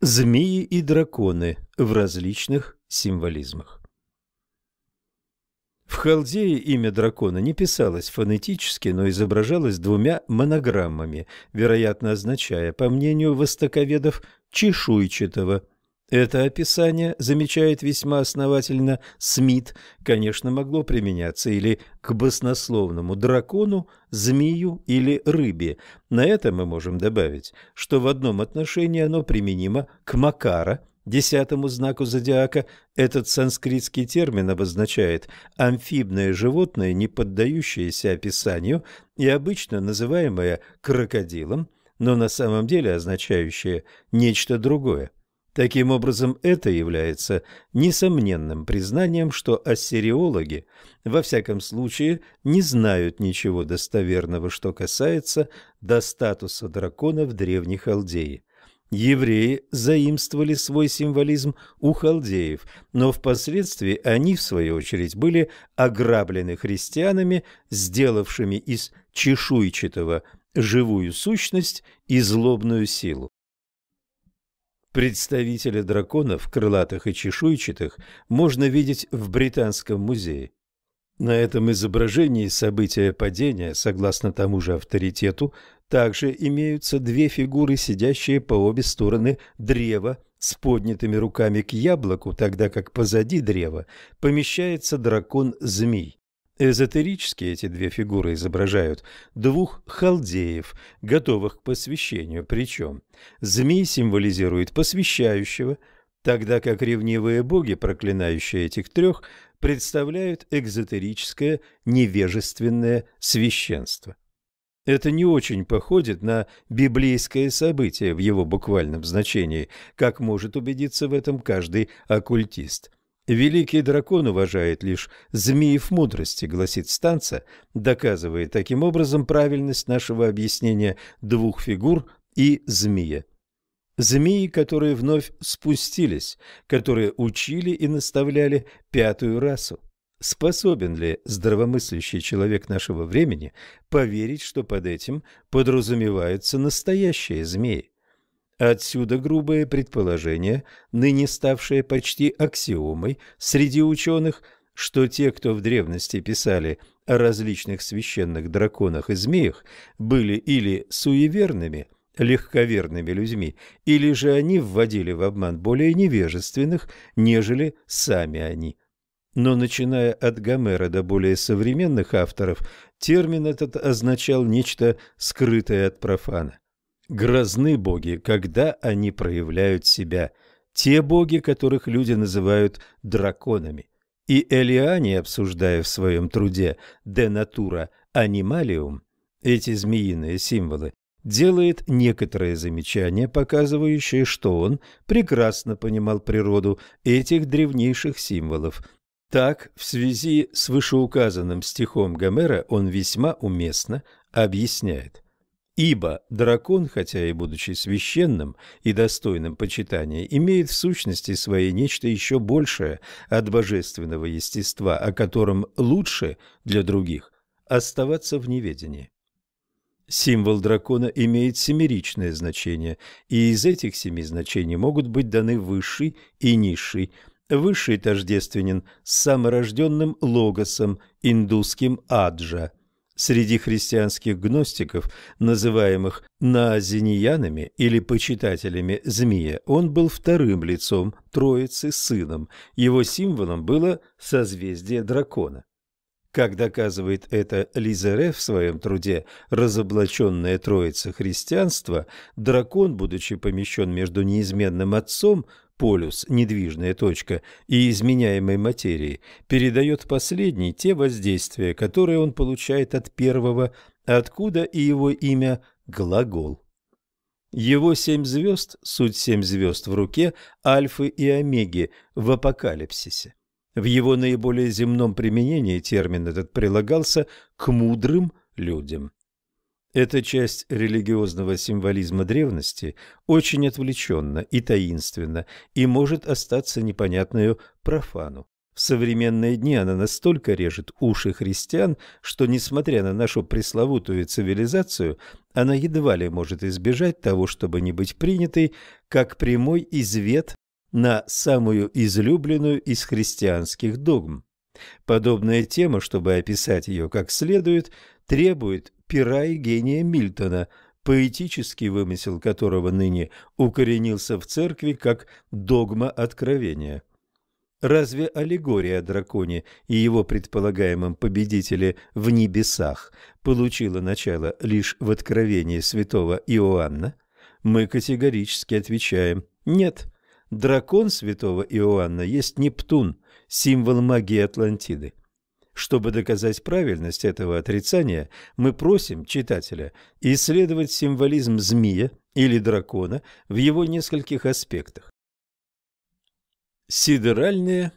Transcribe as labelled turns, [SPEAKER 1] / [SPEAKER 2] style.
[SPEAKER 1] Змеи и драконы в различных символизмах. В халдее имя дракона не писалось фонетически, но изображалось двумя монограммами, вероятно означая, по мнению востоковедов, чешуйчатого – это описание, замечает весьма основательно Смит, конечно, могло применяться или к баснословному дракону, змею или рыбе. На это мы можем добавить, что в одном отношении оно применимо к Макара, десятому знаку зодиака. Этот санскритский термин обозначает амфибное животное, не поддающееся описанию и обычно называемое крокодилом, но на самом деле означающее нечто другое. Таким образом, это является несомненным признанием, что ассириологи, во всяком случае, не знают ничего достоверного, что касается до статуса дракона в Древней Халдее. Евреи заимствовали свой символизм у халдеев, но впоследствии они, в свою очередь, были ограблены христианами, сделавшими из чешуйчатого живую сущность и злобную силу. Представителя драконов, крылатых и чешуйчатых, можно видеть в Британском музее. На этом изображении события падения, согласно тому же авторитету, также имеются две фигуры, сидящие по обе стороны древа с поднятыми руками к яблоку, тогда как позади древа помещается дракон-змей. Эзотерически эти две фигуры изображают двух халдеев, готовых к посвящению, причем змей символизирует посвящающего, тогда как ревнивые боги, проклинающие этих трех, представляют экзотерическое невежественное священство. Это не очень походит на библейское событие в его буквальном значении, как может убедиться в этом каждый оккультист – Великий дракон уважает лишь змеев мудрости, гласит станция, доказывая таким образом правильность нашего объяснения двух фигур и змея. Змеи, которые вновь спустились, которые учили и наставляли пятую расу. Способен ли здравомыслящий человек нашего времени поверить, что под этим подразумеваются настоящие змеи? Отсюда грубое предположение, ныне ставшее почти аксиомой среди ученых, что те, кто в древности писали о различных священных драконах и змеях, были или суеверными, легковерными людьми, или же они вводили в обман более невежественных, нежели сами они. Но начиная от Гомера до более современных авторов, термин этот означал нечто скрытое от профана. Грозны боги, когда они проявляют себя, те боги, которых люди называют драконами. И Элиани, обсуждая в своем труде «De natura animalium», эти змеиные символы, делает некоторые замечания, показывающие, что он прекрасно понимал природу этих древнейших символов. Так, в связи с вышеуказанным стихом Гомера он весьма уместно объясняет – Ибо дракон, хотя и будучи священным и достойным почитания, имеет в сущности своей нечто еще большее от божественного естества, о котором лучше для других оставаться в неведении. Символ дракона имеет семеричное значение, и из этих семи значений могут быть даны высший и низший. Высший тождественен с саморожденным логосом, индусским аджа – Среди христианских гностиков, называемых наазиниянами или почитателями змея, он был вторым лицом Троицы сыном. Его символом было созвездие дракона. Как доказывает это Лизере в своем труде «Разоблаченная Троица христианства», дракон, будучи помещен между неизменным отцом, полюс, недвижная точка, и изменяемой материи, передает последний те воздействия, которые он получает от первого, откуда и его имя – глагол. Его семь звезд – суть семь звезд в руке Альфы и Омеги в апокалипсисе. В его наиболее земном применении термин этот прилагался к мудрым людям. Эта часть религиозного символизма древности очень отвлеченна и таинственна, и может остаться непонятною профану. В современные дни она настолько режет уши христиан, что, несмотря на нашу пресловутую цивилизацию, она едва ли может избежать того, чтобы не быть принятой как прямой извет на самую излюбленную из христианских догм. Подобная тема, чтобы описать ее как следует, требует пера и гения Мильтона, поэтический вымысел которого ныне укоренился в церкви как догма откровения. Разве аллегория о драконе и его предполагаемом победителе в небесах получила начало лишь в откровении святого Иоанна? Мы категорически отвечаем «нет». Дракон святого Иоанна есть Нептун, символ магии Атлантиды. Чтобы доказать правильность этого отрицания, мы просим читателя исследовать символизм змея или дракона в его нескольких аспектах. Сидеральные